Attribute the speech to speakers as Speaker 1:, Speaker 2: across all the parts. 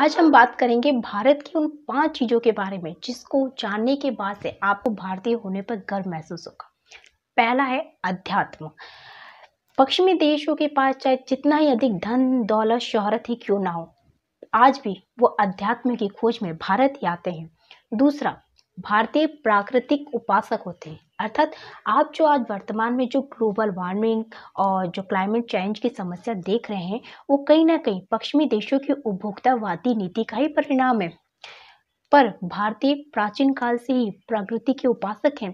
Speaker 1: आज हम बात करेंगे भारत की उन पांच चीज़ों के बारे में जिसको जानने के बाद से आपको भारतीय होने पर गर्व महसूस होगा पहला है अध्यात्म पश्चिमी देशों के पास चाहे जितना ही अधिक धन दौलत शोहरत ही क्यों ना हो आज भी वो अध्यात्म की खोज में भारत ही आते हैं दूसरा भारतीय प्राकृतिक उपासक होते हैं अर्थात आप जो आज वर्तमान में जो ग्लोबल वार्मिंग और जो क्लाइमेट चेंज की समस्या देख रहे हैं वो कहीं ना कहीं पश्चिमी देशों की उपभोक्तावादी नीति का ही परिणाम है पर भारतीय प्राचीन काल से ही प्रकृति के उपासक हैं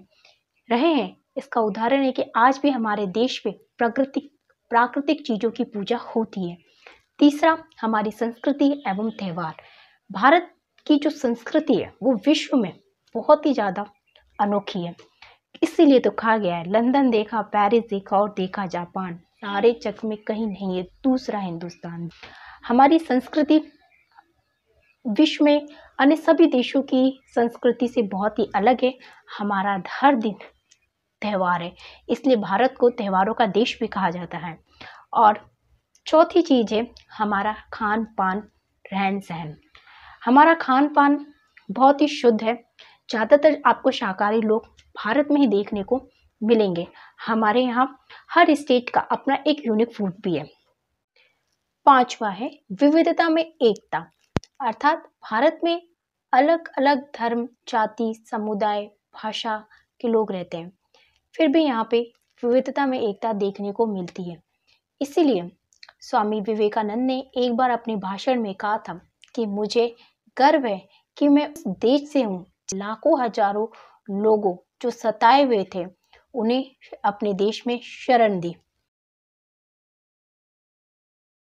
Speaker 1: रहे हैं इसका उदाहरण है कि आज भी हमारे देश में प्रकृति प्राकृतिक चीज़ों की पूजा होती है तीसरा हमारी संस्कृति एवं त्यौहार भारत की जो संस्कृति है वो विश्व में बहुत ही ज़्यादा अनोखी है इसीलिए तो कहा गया है लंदन देखा पेरिस देखा और देखा जापान सारे चक में कहीं नहीं है दूसरा हिंदुस्तान हमारी संस्कृति विश्व में अन्य सभी देशों की संस्कृति से बहुत ही अलग है हमारा हर दिन त्यौहार है इसलिए भारत को त्यौहारों का देश भी कहा जाता है और चौथी चीज़ है हमारा खान पान रहन सहन हमारा खान पान बहुत ही शुद्ध है ज़्यादातर आपको शाकाहारी लोग भारत में ही देखने को मिलेंगे हमारे यहाँ हर स्टेट का अपना एक यूनिक फूड भी है पांचवा है विविधता में एकता अर्थात भारत में अलग अलग धर्म जाति समुदाय भाषा के लोग रहते हैं फिर भी यहाँ पे विविधता में एकता देखने को मिलती है इसीलिए स्वामी विवेकानंद ने एक बार अपने भाषण में कहा था कि मुझे गर्व है कि मैं उस देश से हूँ लाखों हजारों लोगों जो सताए हुए थे उन्हें अपने देश में शरण दी